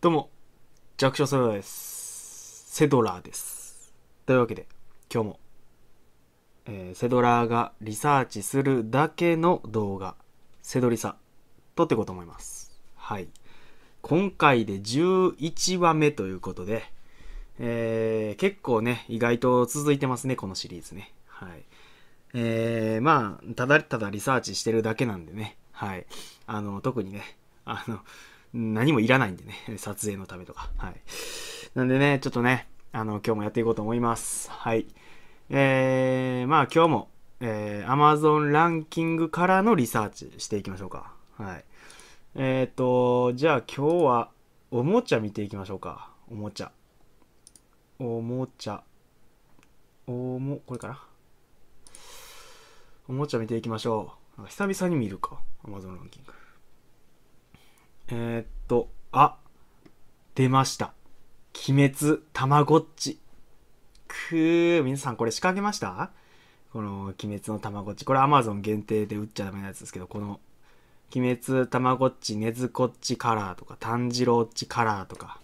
どうも、弱小セドラです。セドラーです。というわけで、今日も、えー、セドラーがリサーチするだけの動画、セドリサ、撮っていこうと思います。はい。今回で11話目ということで、えー、結構ね、意外と続いてますね、このシリーズね。はい。えー、まあ、ただただリサーチしてるだけなんでね、はい。あの、特にね、あの、何もいらないんでね、撮影のためとか。はい。なんでね、ちょっとね、あの、今日もやっていこうと思います。はい。えー、まあ今日も、えー、Amazon ランキングからのリサーチしていきましょうか。はい。えー、と、じゃあ今日はおもちゃ見ていきましょうか。おもちゃ。おもちゃ。おも、これかな。おもちゃ見ていきましょう。久々に見るか。Amazon ランキング。えー、っと、あ、出ました。鬼滅たまごっち。くー、皆さんこれ仕掛けましたこの鬼滅のたまごっち。これ Amazon 限定で売っちゃダメなやつですけど、この鬼滅たまごっち、ねずこっちカラーとか、炭治郎っちカラーとか。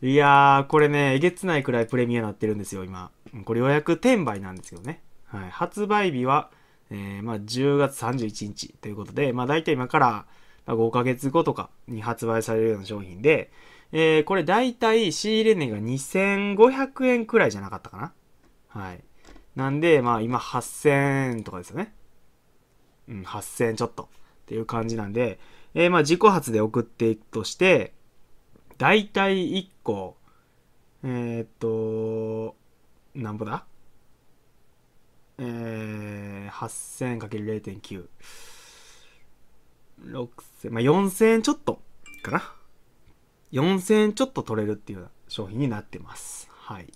いやー、これね、えげつないくらいプレミアになってるんですよ、今。これ予約転売なんですけどね。はい。発売日は、えー、まあ、10月31日ということで、まあ、大体今から、5ヶ月後とかに発売されるような商品で、えー、これ大体仕入れ値が2500円くらいじゃなかったかなはい。なんで、まあ今8000円とかですよね。うん、8000円ちょっとっていう感じなんで、えー、まあ自己発で送っていくとして、大体1個、えー、っと、なんぼだえー、8000×0.9。6000、まあ、4000円ちょっとかな。4000円ちょっと取れるっていうような商品になってます。はい。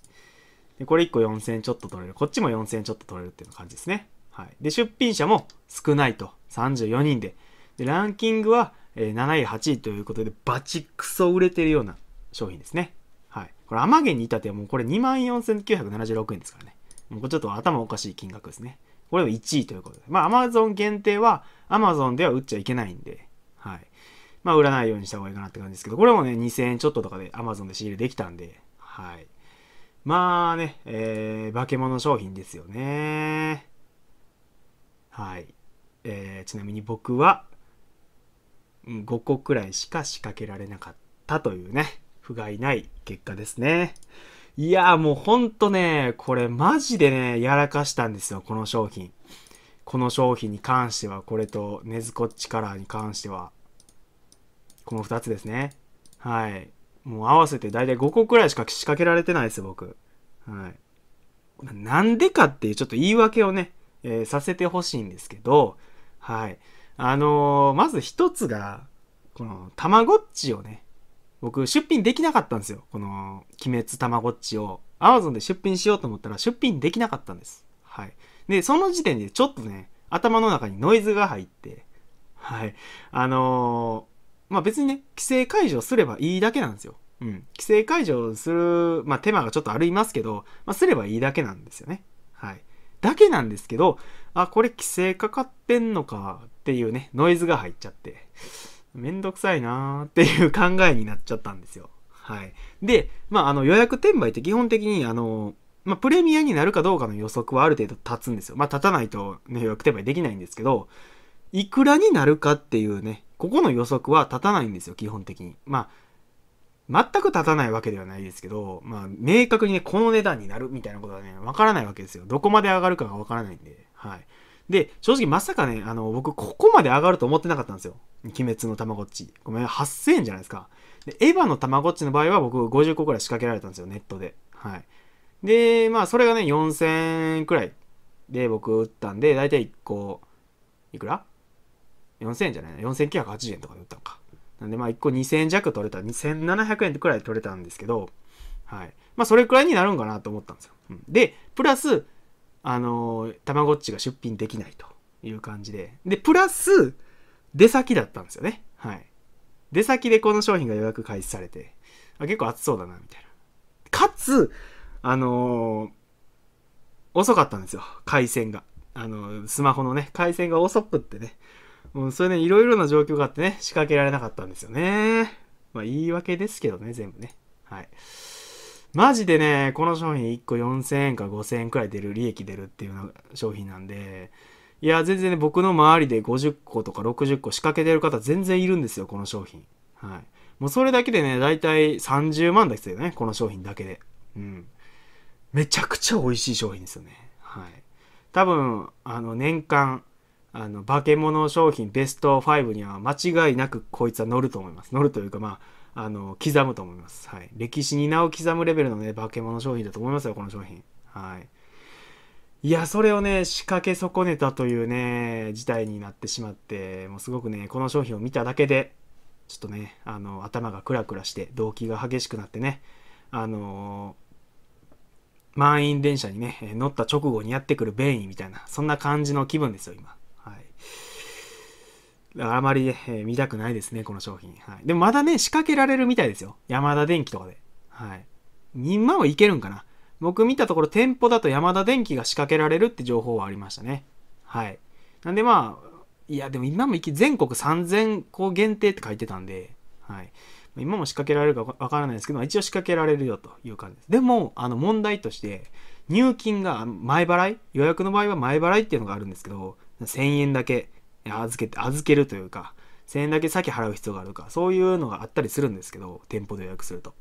で、これ1個4000円ちょっと取れる。こっちも4000円ちょっと取れるっていう感じですね。はい。で、出品者も少ないと。34人で。で、ランキングは7位、8位ということで、バチクソ売れてるような商品ですね。はい。これ、アマゲに至ってはもうこれ24,976円ですからね。もうこれちょっと頭おかしい金額ですね。これも1位ということで。まあアマゾン限定はアマゾンでは売っちゃいけないんで、はい。まあ売らないようにした方がいいかなって感じですけど、これもね、2000円ちょっととかでアマゾンで仕入れできたんで、はい。まあね、えー、化け物商品ですよね。はい。えー、ちなみに僕は、5個くらいしか仕掛けられなかったというね、不甲斐ない結果ですね。いやもうほんとね、これマジでね、やらかしたんですよ、この商品。この商品に関しては、これと、ネズコッチカラーに関しては。この2つですね。はい。もう合わせて大体5個くらいしか仕掛けられてないです、僕。はい。なんでかっていうちょっと言い訳をね、えー、させてほしいんですけど、はい。あのー、まず一つが、この、たまごっちをね、僕出品できなかったんですよ。この鬼滅たまごっちを Amazon で出品しようと思ったら出品できなかったんです。はい。で、その時点でちょっとね、頭の中にノイズが入って、はい。あのー、まあ、別にね、規制解除すればいいだけなんですよ。うん。規制解除する、まあ、手間がちょっとありますけど、まあ、すればいいだけなんですよね。はい。だけなんですけど、あ、これ規制かかってんのかっていうね、ノイズが入っちゃって。めんどくさいなーっていう考えになっちゃったんですよ。はい。で、まあ、あの予約転売って基本的に、あの、まあ、プレミアになるかどうかの予測はある程度立つんですよ。まあ、立たないと、ね、予約転売できないんですけど、いくらになるかっていうね、ここの予測は立たないんですよ、基本的に。まあ、全く立たないわけではないですけど、まあ、明確にね、この値段になるみたいなことはね、わからないわけですよ。どこまで上がるかがわからないんで、はい。で、正直まさかね、あの、僕、ここまで上がると思ってなかったんですよ。鬼滅のたまごっち。ごめん、8000円じゃないですか。で、エヴァのたまごっちの場合は僕50個くらい仕掛けられたんですよ、ネットで。はい。で、まあ、それがね、4000円くらいで僕売ったんで、だいたい1個、いくら ?4000 円じゃない ?4980 円とかで売ったのか。なんで、まあ、1個2000円弱取れた、2700円くらい取れたんですけど、はい。まあ、それくらいになるんかなと思ったんですよ。うん、で、プラス、あのたまごっちが出品できないという感じででプラス出先だったんですよねはい出先でこの商品が予約開始されてあ結構暑そうだなみたいなかつあの遅かったんですよ回線があのスマホのね回線が遅くってねうん、それね、いろいろな状況があってね、仕掛けられなかったんですよね。まあ、言い訳ですけどね、全部ね。はい。マジでね、この商品1個4000円か5000円くらい出る、利益出るっていうな商品なんで、いや、全然ね、僕の周りで50個とか60個仕掛けてる方全然いるんですよ、この商品。はい。もうそれだけでね、だいたい30万ですよね、この商品だけで。うん。めちゃくちゃ美味しい商品ですよね。はい。多分、あの、年間、あの、化け物商品ベスト5には間違いなくこいつは乗ると思います。乗るというか、まあ、あの刻むと思います、はい、歴史に名を刻むレベルのね化け物商品だと思いますよこの商品はいいやそれをね仕掛け損ねたというね事態になってしまってもうすごくねこの商品を見ただけでちょっとねあの頭がクラクラして動機が激しくなってねあの満員電車にね乗った直後にやってくる便意みたいなそんな感じの気分ですよ今あまり、ね、えー、見たくないですね、この商品。はい。でもまだね、仕掛けられるみたいですよ。山田電機とかで。はい。今はいけるんかな。僕見たところ、店舗だと山田電機が仕掛けられるって情報はありましたね。はい。なんでまあ、いや、でも今もき、全国3000個限定って書いてたんで、はい。今も仕掛けられるかわからないですけど、一応仕掛けられるよという感じです。でも、あの問題として、入金が前払い、予約の場合は前払いっていうのがあるんですけど、1000円だけ。預けて、預けるというか、1000円だけ先払う必要があるとか、そういうのがあったりするんですけど、店舗で予約すると。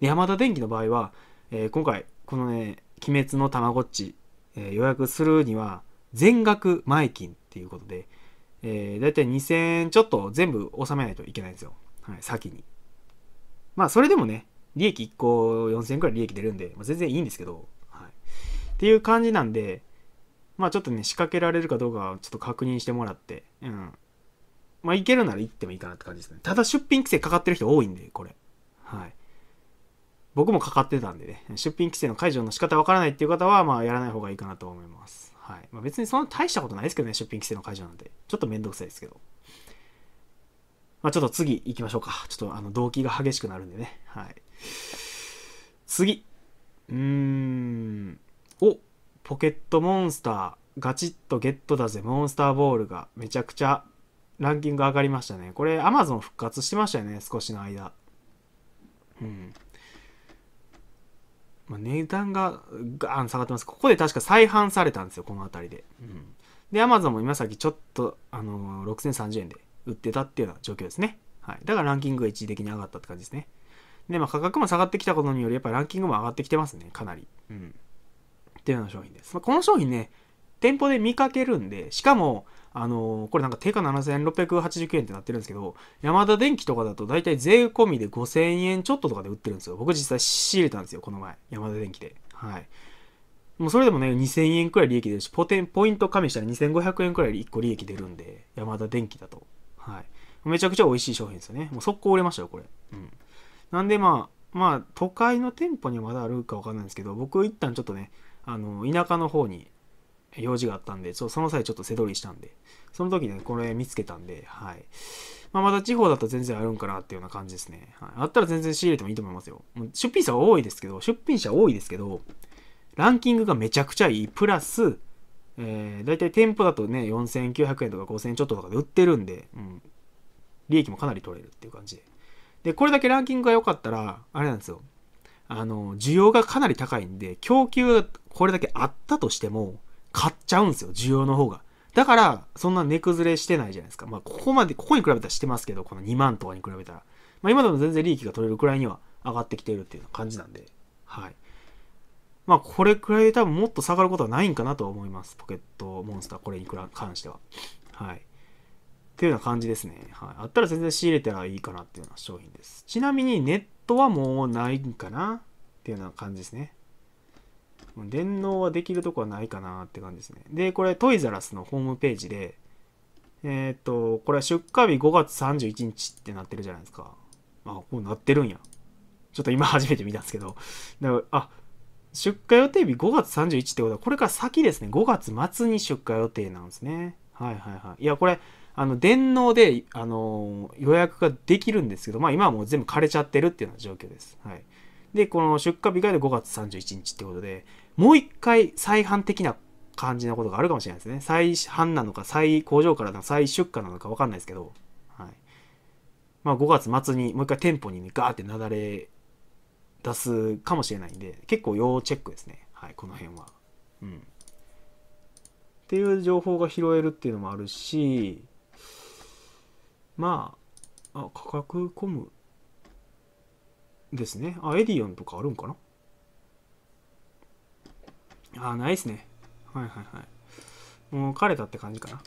で、山田電機の場合は、えー、今回、このね、鬼滅のたまごっち、えー、予約するには、全額前金っていうことで、えー、だいたい2000円ちょっと全部納めないといけないんですよ。はい、先に。まあ、それでもね、利益1個4000円くらい利益出るんで、まあ、全然いいんですけど、はい。っていう感じなんで、まあちょっとね、仕掛けられるかどうかはちょっと確認してもらって、うん。まあいけるなら行ってもいいかなって感じですね。ただ出品規制かかってる人多いんで、これ。はい。僕もかかってたんでね、出品規制の解除の仕方わからないっていう方は、まあやらない方がいいかなと思います。はい。まあ別にそんな大したことないですけどね、出品規制の解除なんて。ちょっとめんどくさいですけど。まあちょっと次行きましょうか。ちょっとあの動機が激しくなるんでね。はい。次。うーん。おポケットモンスター、ガチッとゲットだぜ、モンスターボールがめちゃくちゃランキング上がりましたね。これ、Amazon 復活してましたよね、少しの間。うん。まあ、値段がガーン下がってます。ここで確か再販されたんですよ、この辺りで。うん。で、Amazon も今さっきちょっと、あのー、6030円で売ってたっていうような状況ですね。はい。だからランキングが一時的に上がったって感じですね。で、まあ価格も下がってきたことにより、やっぱりランキングも上がってきてますね、かなり。うん。っていうような商品です。まあ、この商品ね、店舗で見かけるんで、しかも、あのー、これなんか定価7689円ってなってるんですけど、ヤマダ電機とかだと大体税込みで5000円ちょっととかで売ってるんですよ。僕実際仕入れたんですよ、この前。ヤマダ電機で。はい。もうそれでもね、2000円くらい利益出るし、ポテン、ポイント加味したら2500円くらい1個利益出るんで、ヤマダ電機だと。はい。めちゃくちゃ美味しい商品ですよね。もう速攻売れましたよ、これ。うん。なんでまあ、まあ、都会の店舗にまだあるかわかんないんですけど、僕一旦ちょっとね、あの、田舎の方に用事があったんで、ちょその際ちょっと背取りしたんで、その時ね、これ見つけたんで、はい。まあ、また地方だったら全然あるんかなっていうような感じですね。はい、あったら全然仕入れてもいいと思いますよ。出品者多いですけど、出品者多いですけど、ランキングがめちゃくちゃいい。プラス、えー、大体店舗だとね、4900円とか5000円ちょっととかで売ってるんで、うん。利益もかなり取れるっていう感じで。で、これだけランキングが良かったら、あれなんですよ。あの、需要がかなり高いんで、供給がこれだけあったとしても、買っちゃうんですよ、需要の方が。だから、そんな値崩れしてないじゃないですか。まあ、ここまで、ここに比べたらしてますけど、この2万とかに比べたら。まあ、今でも全然利益が取れるくらいには上がってきてるっていう感じなんで、はい。まあ、これくらいで多分もっと下がることはないんかなと思います。ポケットモンスター、これに関しては。はい。っていうような感じですね。はい。あったら全然仕入れたらいいかなっていうような商品です。ちなみにネットはもうないんかなっていうような感じですね。電脳はできるとこはないかなって感じですね。で、これトイザラスのホームページで、えー、っと、これは出荷日5月31日ってなってるじゃないですか。あ、こうなってるんや。ちょっと今初めて見たんですけど。だから、あ、出荷予定日5月31ってことは、これから先ですね。5月末に出荷予定なんですね。はいはいはい。いや、これ、あの電脳で、あの予約ができるんですけど、まあ、今はもう全部枯れちゃってるっていうような状況です。はい、で、この出荷日が5月31日ってことで、もう一回再販的な感じのことがあるかもしれないですね。再販なのか、再工場からの再出荷なのか分かんないですけど、はいまあ、5月末にもう一回店舗に、ね、ガーってなだれ出すかもしれないんで、結構要チェックですね。はい、この辺は。うん。っていう情報が拾えるっていうのもあるし、まあ、あ、価格コムですね。あ、エディオンとかあるんかなあ、ないっすね。はいはいはい。もう枯れたって感じかな。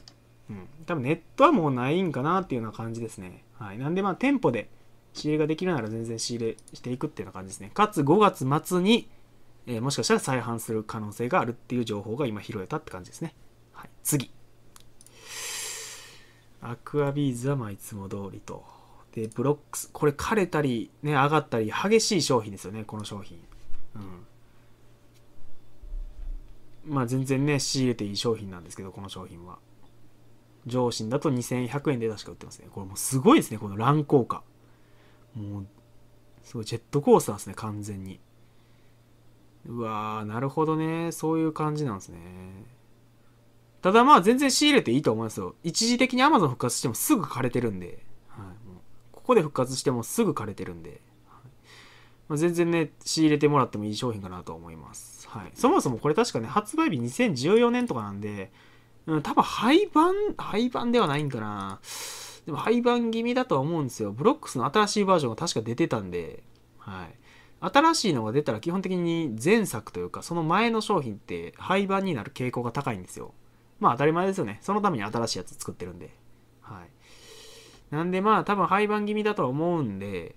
うん。多分ネットはもうないんかなっていうような感じですね。はい。なんでまあ店舗で仕入れができるなら全然仕入れしていくっていうような感じですね。かつ5月末に、えー、もしかしたら再販する可能性があるっていう情報が今拾えたって感じですね。はい。次。アクアビーズはまあいつも通りと。で、ブロックス、これ枯れたり、ね、上がったり、激しい商品ですよね、この商品。うん。まあ全然ね、仕入れていい商品なんですけど、この商品は。上心だと2100円で確か売ってますね。これもうすごいですね、この乱高下。もう、すごいジェットコースターですね、完全に。うわー、なるほどね。そういう感じなんですね。ただまあ全然仕入れていいと思いますよ。一時的に Amazon 復活してもすぐ枯れてるんで、はい、もうここで復活してもすぐ枯れてるんで、はい、まあ、全然ね、仕入れてもらってもいい商品かなと思います。はい、そもそもこれ確かね、発売日2014年とかなんで、うん、多分廃盤、廃盤ではないんかな。でも廃盤気味だとは思うんですよ。ブロックスの新しいバージョンが確か出てたんで、はい。新しいのが出たら基本的に前作というか、その前の商品って廃盤になる傾向が高いんですよ。まあ当たり前ですよね。そのために新しいやつ作ってるんで。はい。なんでまあ多分廃盤気味だと思うんで、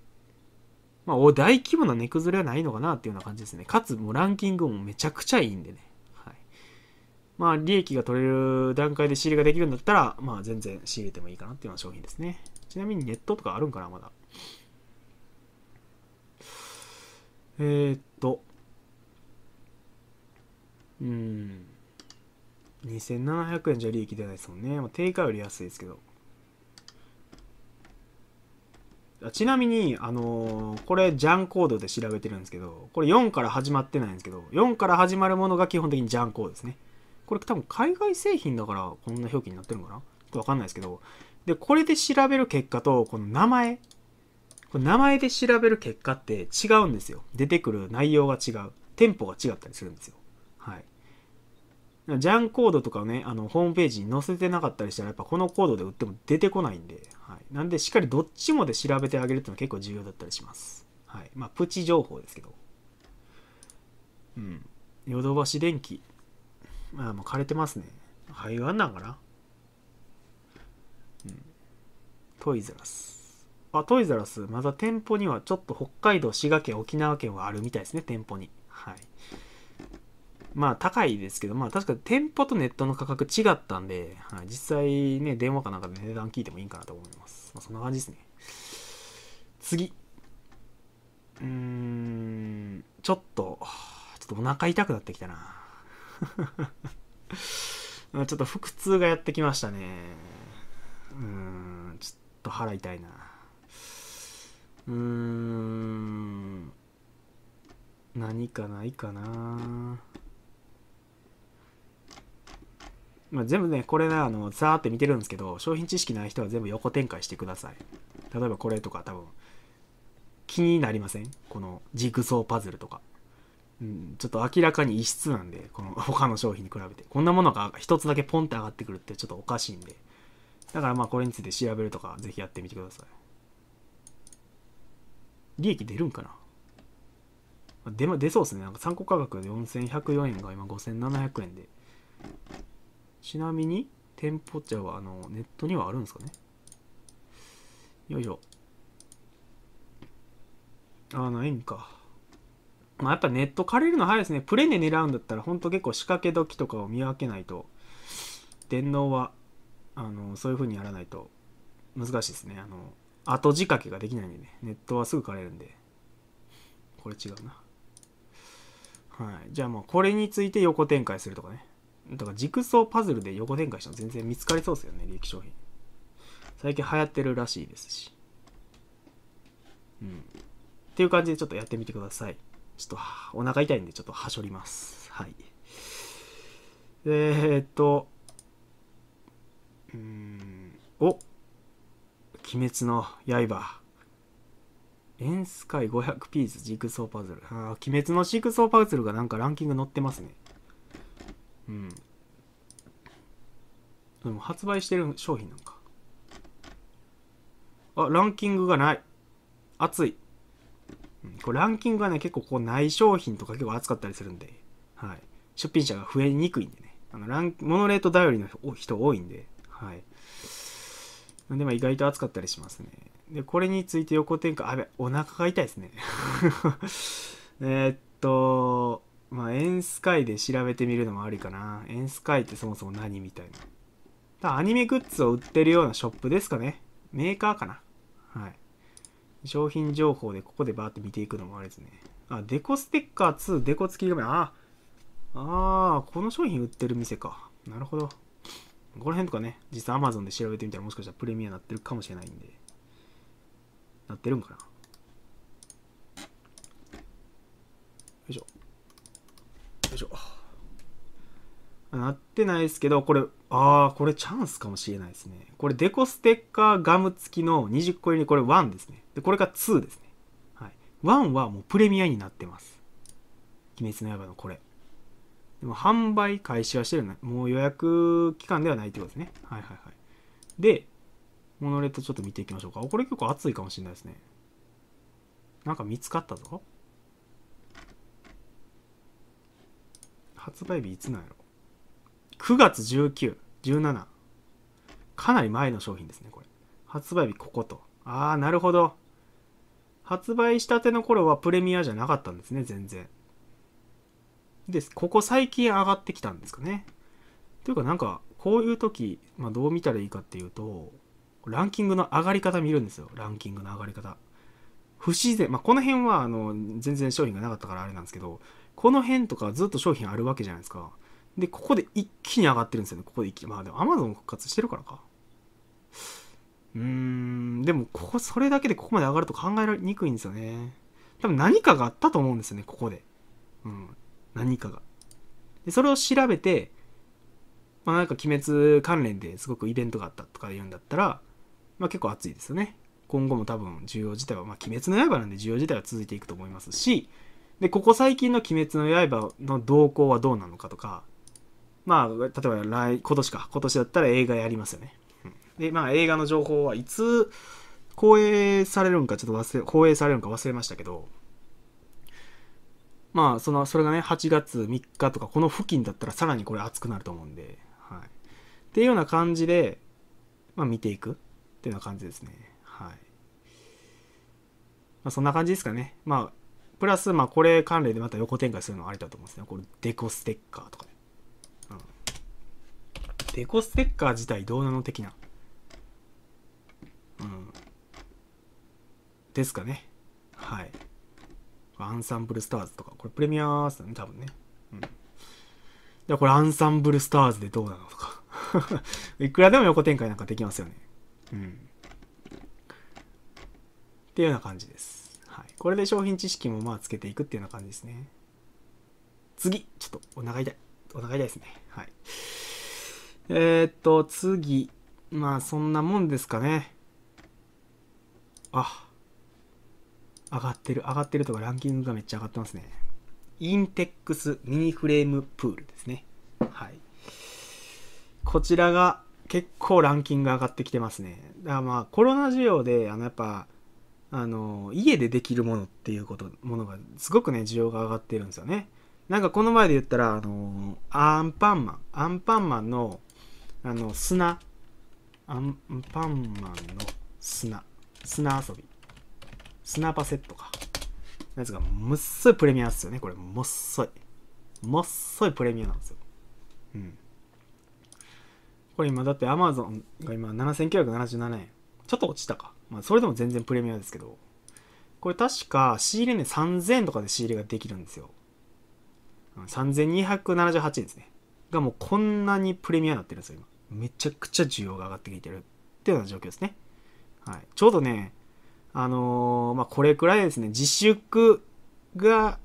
まあ、大規模な値崩れはないのかなっていうような感じですね。かつ、もうランキングもめちゃくちゃいいんでね。はい。まあ、利益が取れる段階で仕入れができるんだったら、まあ、全然仕入れてもいいかなっていうような商品ですね。ちなみにネットとかあるんかな、まだ。えー、っと。うん。2700円じゃ利益出ないですもんね。まあ、定価より安いですけど。ちなみに、あのー、これ、ジャンコードで調べてるんですけど、これ4から始まってないんですけど、4から始まるものが基本的にジャンコードですね。これ多分海外製品だからこんな表記になってるのかなちょっとわかんないですけど。で、これで調べる結果と、この名前。この名前で調べる結果って違うんですよ。出てくる内容が違う。テンポが違ったりするんですよ。ジャンコードとかをね、あの、ホームページに載せてなかったりしたら、やっぱこのコードで売っても出てこないんで、はい。なんで、しっかりどっちもで調べてあげるっていうのは結構重要だったりします。はい。まあ、プチ情報ですけど。うん。ヨドバシ電気。まあ、もう枯れてますね。肺がんなんかなうん。トイザラス。あ、トイザラス、まだ店舗にはちょっと北海道、滋賀県、沖縄県はあるみたいですね、店舗に。はい。まあ高いですけど、まあ確か店舗とネットの価格違ったんで、はい、実際ね、電話かなんかで値段聞いてもいいかなと思います。まあそんな感じですね。次。うーん、ちょっと、ちょっとお腹痛くなってきたな。ちょっと腹痛がやってきましたね。うーん、ちょっと腹痛いな。うーん、何かないかな。まあ、全部ね、これね、あの、ザーって見てるんですけど、商品知識ない人は全部横展開してください。例えばこれとか多分、気になりませんこのジグソーパズルとか。うん、ちょっと明らかに異質なんで、この 他の商品に比べて。こんなものが一つだけポンって上がってくるってちょっとおかしいんで。だからまあこれについて調べるとか、ぜひやってみてください。利益出るんかな出出そうですね。なんか参考価格で4104円が今5700円で。ちなみに、店舗茶はあのネットにはあるんですかねよいしょ。あ、ないんか。まあ、やっぱネット借りるの早いですね。プレネ狙うんだったら、ほんと結構仕掛け時とかを見分けないと、電脳は、あの、そういう風にやらないと難しいですね。あの、後仕掛けができないんでね。ネットはすぐ借りるんで。これ違うな。はい。じゃあもうこれについて横展開するとかね。だからジグソーパズルで横展開したの全然見つかりそうですよね、利益商品。最近流行ってるらしいですし。うん。っていう感じでちょっとやってみてください。ちょっとお腹痛いんでちょっとはしょります。はい。えー、っと、うん、お鬼滅の刃。エンスカイ500ピースジグソーパズル。ああ、鬼滅のジグソーパズルがなんかランキング載ってますね。うんでも発売してる商品なんかあランキングがない熱い、うん、これランキングがね結構こうない商品とか結構熱かったりするんで、はい、出品者が増えにくいんでねあのランモノレート頼りの人多いんではいでも意外と熱かったりしますね。で、これについて横展開、あべ、お腹が痛いですね。えっと、まあ、エンスカイで調べてみるのもありかな。エンスカイってそもそも何みたいな。アニメグッズを売ってるようなショップですかね。メーカーかな。はい。商品情報でここでバーって見ていくのもあれですね。あ、デコステッカー2、デコ付き画面。ああ、この商品売ってる店か。なるほど。この辺とかね、実際 Amazon で調べてみたらもしかしたらプレミアになってるかもしれないんで。なってるんかな。よいしょ。なってないですけど、これ、ああ、これチャンスかもしれないですね。これデコステッカーガム付きの20個入りこれ1ですね。で、これが2ですね。はい。1はもうプレミアになってます。鬼滅の刃のこれ。でも販売開始はしてるね。もう予約期間ではないってことですね。はいはいはい。で、モノレットちょっと見ていきましょうか。これ結構熱いかもしれないですね。なんか見つかったぞ。発売日いつなんやろ9月19、17。かなり前の商品ですね、これ。発売日ここと。ああ、なるほど。発売したての頃はプレミアじゃなかったんですね、全然。です。ここ最近上がってきたんですかね。というかなんか、こういう時、まあ、どう見たらいいかっていうと、ランキングの上がり方見るんですよ。ランキングの上がり方。不自然。まあ、この辺は、あの、全然商品がなかったからあれなんですけど、この辺とかずっと商品あるわけじゃないですか。で、ここで一気に上がってるんですよね。ここで一気に。まあでも Amazon 復活してるからか。うーん、でもここ、それだけでここまで上がると考えられにくいんですよね。多分何かがあったと思うんですよね、ここで。うん。何かが。で、それを調べて、まあなんか鬼滅関連ですごくイベントがあったとか言うんだったら、まあ結構熱いですよね。今後も多分重要自体は、まあ鬼滅の刃なんで重要自体は続いていくと思いますし、で、ここ最近の鬼滅の刃の動向はどうなのかとか、まあ、例えば来、今年か、今年だったら映画やりますよね。で、まあ映画の情報はいつ公映されるんかちょっと忘れ、公映されるんか忘れましたけど、まあその、それがね、8月3日とかこの付近だったらさらにこれ熱くなると思うんで、はい。っていうような感じで、まあ見ていくっていうような感じですね。はい。まあそんな感じですかね。まあ、プラス、まあこれ関連でまた横展開するのはありだと思うんですね。これデコステッカーとかね。エコステッカー自体どうなの的な。うん。ですかね。はい。アンサンブルスターズとか。これプレミアーすね、多分ね。うん。じゃこれアンサンブルスターズでどうなのとか。いくらでも横展開なんかできますよね。うん。っていうような感じです。はい。これで商品知識もまあつけていくっていうような感じですね。次ちょっとお腹痛い。お腹痛いですね。はい。えー、っと、次。まあ、そんなもんですかね。あ。上がってる、上がってるとかランキングがめっちゃ上がってますね。インテックスミニフレームプールですね。はい。こちらが結構ランキング上がってきてますね。だからまあコロナ需要で、あのやっぱ、あの、家でできるものっていうこと、ものがすごくね、需要が上がってるんですよね。なんかこの前で言ったら、あの、アンパンマン、アンパンマンの、あの、砂。アンパンマンの砂。砂遊び。砂場セットか。やつがもっそいプレミアですよね。これ、もっそい。もっそいプレミアなんですよ。うん。これ今、だって Amazon が今7977円。ちょっと落ちたか。まあ、それでも全然プレミアですけど。これ確か仕入れ値、3000円とかで仕入れができるんですよ。3278円ですね。がもうこんなにプレミアになってるんですよ、今。めちゃくちゃ需要が上がってきてるっていうような状況ですね。はい、ちょうどね、あのー、まあ、これくらいですね、自粛が、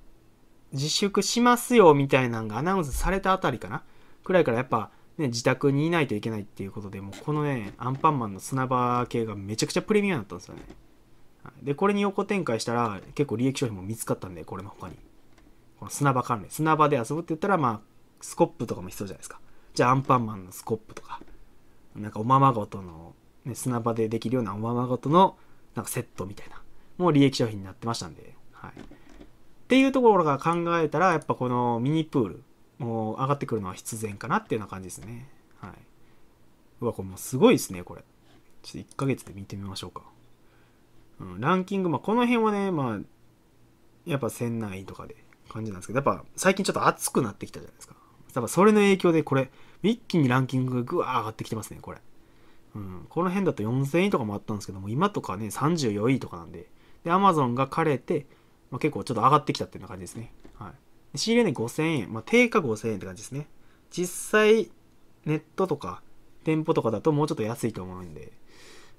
自粛しますよみたいなのがアナウンスされたあたりかな、くらいからやっぱ、ね、自宅にいないといけないっていうことで、もうこのね、アンパンマンの砂場系がめちゃくちゃプレミアムだったんですよね。で、これに横展開したら、結構利益商品も見つかったんで、これの他に。この砂場関連。砂場で遊ぶって言ったら、まあ、スコップとかも必要じゃないですか。じゃあアンパンマンのスコップとか、なんかおままごとの、ね、砂場でできるようなおままごとの、なんかセットみたいな、もう利益商品になってましたんで、はい。っていうところが考えたら、やっぱこのミニプール、もう上がってくるのは必然かなっていうような感じですね。はい。うわ、これもうすごいですね、これ。ちょっと1ヶ月で見てみましょうか。うん、ランキング、まあこの辺はね、まあ、やっぱ1000内とかで感じなんですけど、やっぱ最近ちょっと暑くなってきたじゃないですか。多分それの影響でこれ、一気にランキングがぐわー上がってきてますね、これ。うん、この辺だと4000位とかもあったんですけども、今とかね、34位とかなんで。で、アマゾンが枯れて、まあ、結構ちょっと上がってきたっていうような感じですね。はい。仕入れ値5000円、まあ、定価5000円って感じですね。実際、ネットとか、店舗とかだともうちょっと安いと思うんで、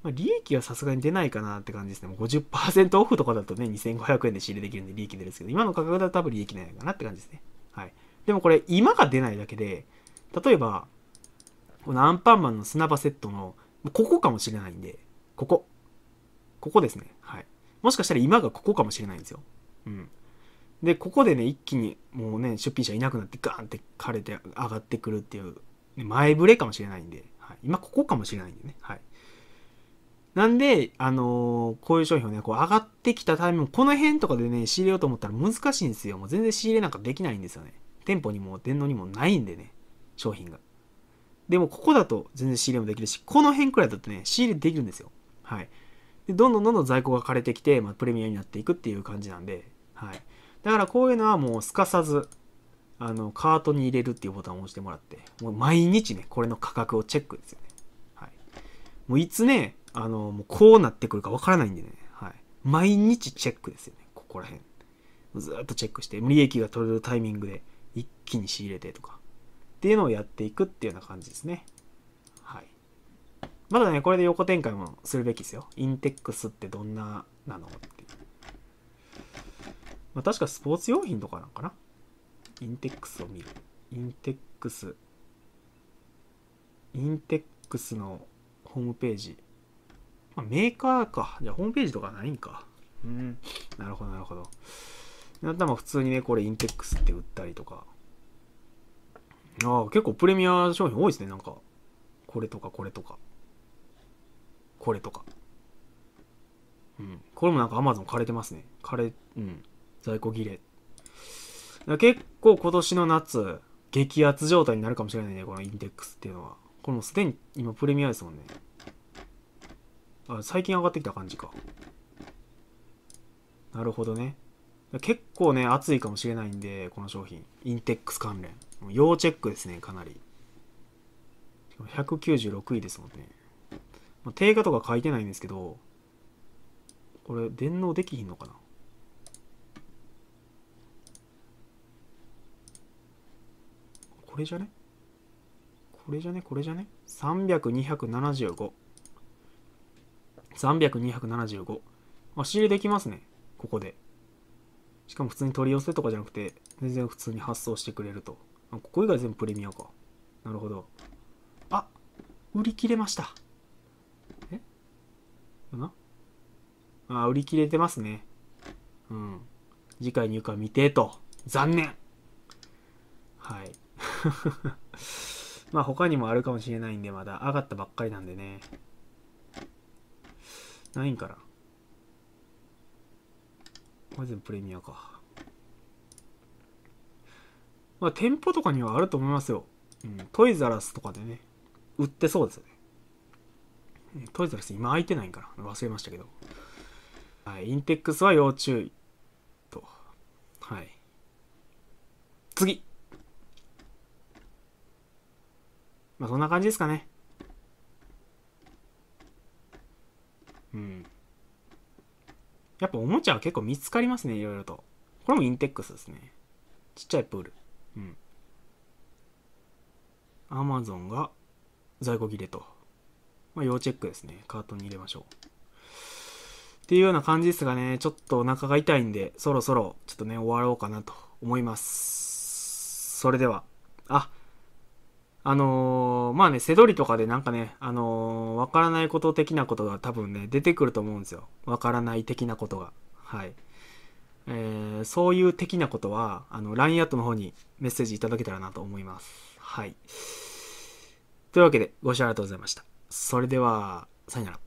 まあ、利益はさすがに出ないかなって感じですね。もう50%オフとかだとね、2500円で仕入れできるんで利益出るんですけど、今の価格だと多分利益ないかなって感じですね。はい。でもこれ今が出ないだけで、例えば、このアンパンマンの砂場セットの、ここかもしれないんで、ここ。ここですね。はい。もしかしたら今がここかもしれないんですよ。うん。で、ここでね、一気にもうね、出品者いなくなってガーンって枯れて上がってくるっていう、ね、前触れかもしれないんで、はい、今ここかもしれないんでね。はい。なんで、あのー、こういう商品をね、こう上がってきたタイミング、この辺とかでね、仕入れようと思ったら難しいんですよ。もう全然仕入れなんかできないんですよね。店舗にも電脳にもないんでね、商品が。でもここだと全然仕入れもできるし、この辺くらいだとね、仕入れできるんですよ。はい。で、どんどんどんどん在庫が枯れてきて、まあ、プレミアになっていくっていう感じなんで、はい。だからこういうのはもうすかさず、あの、カートに入れるっていうボタンを押してもらって、もう毎日ね、これの価格をチェックですよね。はい。もういつね、あの、もうこうなってくるかわからないんでね、はい。毎日チェックですよね、ここら辺。ずっとチェックして、利益が取れるタイミングで、一気に仕入れてとかっていうのをやっていくっていうような感じですね。はい。まだね、これで横展開もするべきですよ。インテックスってどんななのって。まあ、確かスポーツ用品とかなんかな。インテックスを見る。インテックス。インテックスのホームページ。まあ、メーカーか。じゃあホームページとかないんか。うん。なるほど、なるほど。なったら普通にね、これインテックスって売ったりとか。ああ、結構プレミア商品多いですね、なんか。これとか、これとか。これとか。うん。これもなんか Amazon 枯れてますね。枯れ、うん。在庫切れ。だ結構今年の夏、激アツ状態になるかもしれないね、このインテックスっていうのは。これもすでに今プレミアですもんね。あ、最近上がってきた感じか。なるほどね。結構ね、熱いかもしれないんで、この商品。インテックス関連。要チェックですね、かなり。196位ですもんね。まあ、定価とか書いてないんですけど、これ、電脳できひんのかなこれじゃねこれじゃねこれじゃね ?300275。300、275。まあ、仕入れできますね。ここで。しかも普通に取り寄せとかじゃなくて、全然普通に発送してくれると。ここ以外全部プレミアか。なるほど。あ売り切れました。えなあ、売り切れてますね。うん。次回入荷未定と。残念はい。まあ他にもあるかもしれないんで、まだ上がったばっかりなんでね。ないんかな。まずプレミアか。まあ、店舗とかにはあると思いますよ。うん、トイザラスとかでね、売ってそうですよね。トイザラス今空いてないんかな。忘れましたけど。はい、インテックスは要注意。と。はい。次まあ、そんな感じですかね。やっぱおもちゃは結構見つかりますね、いろいろと。これもインテックスですね。ちっちゃいプール。うん。アマゾンが在庫切れと。まあ、要チェックですね。カートに入れましょう。っていうような感じですがね、ちょっとお腹が痛いんで、そろそろちょっとね、終わろうかなと思います。それでは、あ、あのー、まあね、せどりとかでなんかね、あのー、わからないこと的なことが多分ね、出てくると思うんですよ。わからない的なことが。はい。えー、そういう的なことは、あの、LINE アットの方にメッセージいただけたらなと思います。はい。というわけで、ご視聴ありがとうございました。それでは、さよなら。